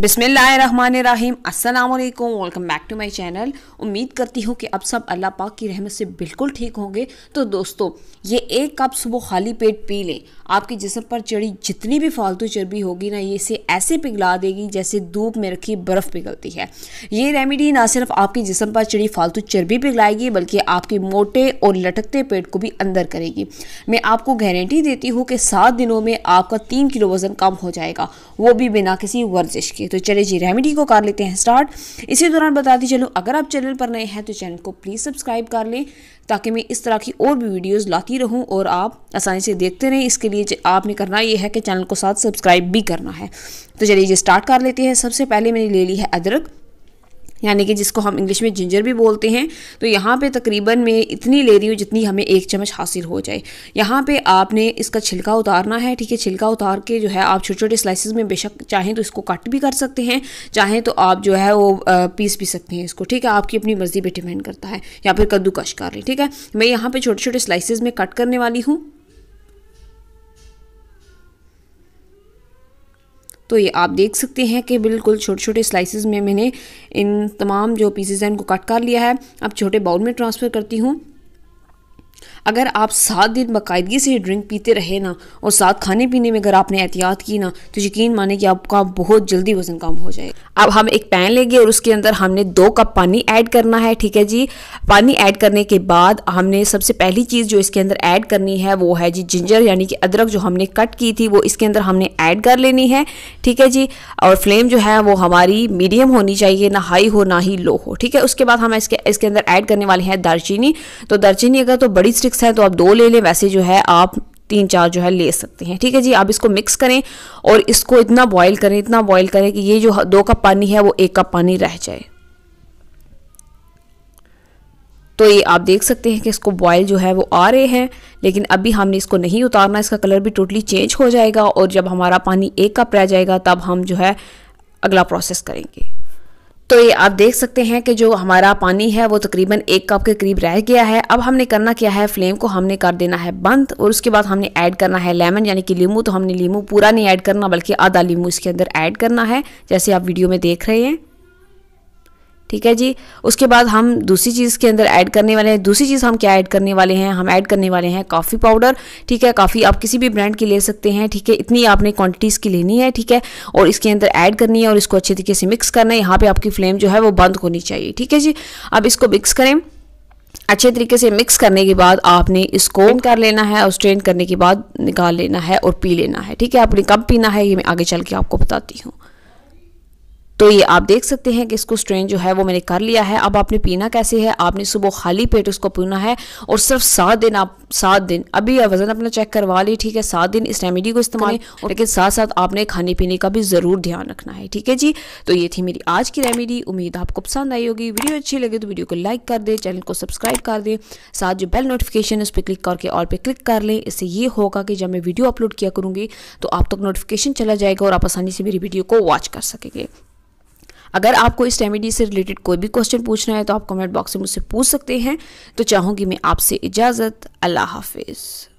बिसमीम अल्लाम welcome back to my channel उम्मीद करती हूँ कि अब सब अल्लाह पाक की रहमत से बिल्कुल ठीक होंगे तो दोस्तों ये एक कप सुबह खाली पेट पी लें आपके जिसम पर चढ़ी जितनी भी फालतू चर्बी होगी ना ये इसे ऐसे पिघला देगी जैसे धूप में रखी बर्फ़ पिघलती है ये रेमेडी ना सिर्फ आपके जिसम पर चढ़ी फालतू चर्बी पिघलाएगी बल्कि आपके मोटे और लटकते पेट को भी अंदर करेगी मैं आपको गारंटी देती हूँ कि सात दिनों में आपका तीन किलो वज़न कम हो जाएगा वो भी बिना किसी वर्जिश के ओके तो चले जी रेमेडी को कर लेते हैं स्टार्ट इसी दौरान बता दी चलो अगर आप चैनल पर नए हैं तो चैनल को प्लीज़ सब्सक्राइब कर लें ताकि मैं इस तरह की और भी वीडियोज़ लाती रहूँ और आप आसानी से देखते रहें इसके लिए आपने करना ये है कि चैनल को साथ सब्सक्राइब भी करना है तो चलिए जी स्टार्ट कर लेते हैं सबसे पहले मैंने ले ली है अदरक यानी कि जिसको हम इंग्लिश में जिंजर भी बोलते हैं तो यहाँ पे तकरीबन मैं इतनी ले रही हूँ जितनी हमें एक चम्मच हासिल हो जाए यहाँ पे आपने इसका छिलका उतारना है ठीक है छिलका उतार के जो है आप छोटे छोटे स्लाइसिस में बेशक चाहें तो इसको कट भी कर सकते हैं चाहें तो आप जो है वो पीस भी सकते हैं इसको ठीक है आपकी अपनी मर्ज़ी पर डिपेंड करता है या फिर कद्दूकश कर रही ठीक है मैं यहाँ पर छोटे छोटे स्लाइसिस में कट करने वाली हूँ तो ये आप देख सकते हैं कि बिल्कुल छोटे छोटे स्लाइसिस में मैंने इन तमाम जो पीसेज हैं उनको कट कर लिया है अब छोटे बाउल में ट्रांसफ़र करती हूँ अगर आप सात दिन बाकायदगी से ड्रिंक पीते रहे ना और साथ खाने पीने में अगर आपने एहतियात की ना तो यकीन माने कि आपका बहुत जल्दी वजन कम हो जाएगा अब हम एक पैन लेंगे और उसके अंदर हमने दो कप पानी ऐड करना है ठीक है जी पानी ऐड करने के बाद हमने सबसे पहली चीज़ जो इसके अंदर ऐड करनी है वो है जी जिंजर यानी कि अदरक जो हमने कट की थी वो इसके अंदर हमने ऐड कर लेनी है ठीक है जी और फ्लेम जो है वो हमारी मीडियम होनी चाहिए ना हाई हो ना ही लो हो ठीक है उसके बाद हम इसके इसके अंदर ऐड करने वाले हैं दालचीनी तो दालचीनी अगर तो बड़ी सिक्स है तो आप दो ले लें वैसे जो है आप तीन चार जो है ले सकते हैं ठीक है जी आप इसको मिक्स करें और इसको इतना बॉयल करें इतना बॉयल करें कि ये जो दो कप पानी है वो एक कप पानी रह जाए तो ये आप देख सकते हैं कि इसको बॉयल जो है वो आ रहे हैं लेकिन अभी हमने इसको नहीं उतारना इसका कलर भी टोटली चेंज हो जाएगा और जब हमारा पानी एक कप रह जाएगा तब हम जो है अगला प्रोसेस करेंगे तो ये आप देख सकते हैं कि जो हमारा पानी है वो तकरीबन एक कप के करीब रह गया है अब हमने करना क्या है फ्लेम को हमने कर देना है बंद और उसके बाद हमने ऐड करना है लेमन यानी कि लीमू तो हमने लीमू पूरा नहीं ऐड करना बल्कि आधा लीमू इसके अंदर ऐड करना है जैसे आप वीडियो में देख रहे हैं ठीक है जी उसके बाद हम दूसरी चीज़ के अंदर ऐड करने वाले हैं दूसरी चीज़ हम क्या ऐड करने वाले हैं हम ऐड करने वाले हैं कॉफ़ी पाउडर ठीक है कॉफ़ी आप किसी भी ब्रांड की ले सकते हैं ठीक है इतनी आपने क्वांटिटीज़ की लेनी है ठीक है और इसके अंदर ऐड करनी है और इसको अच्छे तरीके से मिक्स करना है यहाँ पर आपकी फ्लेम जो है वो बंद होनी चाहिए ठीक है जी अब इसको मिक्स करें अच्छे तरीके से मिक्स करने के बाद आपने इसको कर लेना है और स्ट्रेन करने के बाद निकाल लेना है और पी लेना है ठीक है आपने कब पीना है ये मैं आगे चल के आपको बताती हूँ तो ये आप देख सकते हैं कि इसको स्ट्रेन जो है वो मैंने कर लिया है अब आपने पीना कैसे है आपने सुबह खाली पेट उसको पीना है और सिर्फ सात दिन आप सात दिन अभी वजन अपना चेक करवा ली ठीक है सात दिन इस रेमेडी को इस्तेमाल लेकिन साथ साथ आपने खाने पीने का भी ज़रूर ध्यान रखना है ठीक है जी तो ये थी मेरी आज की रेमेडी उम्मीद आपको पसंद आई होगी वीडियो अच्छी लगे तो वीडियो को लाइक कर दे चैनल को सब्सक्राइब कर दें साथ जो बेल नोटिफिकेशन है उस पर क्लिक करके और पे क्लिक कर लें इससे ये होगा कि जब मैं वीडियो अपलोड किया करूंगी तो आप तक नोटिफिकेशन चला जाएगा और आप आसानी से मेरी वीडियो को वॉच कर सकेंगे अगर आपको इस रेमेडी से रिलेटेड कोई भी क्वेश्चन पूछना है तो आप कमेंट बॉक्स में मुझसे पूछ सकते हैं तो चाहूँगी मैं आपसे इजाज़त अल्लाह हाफिज़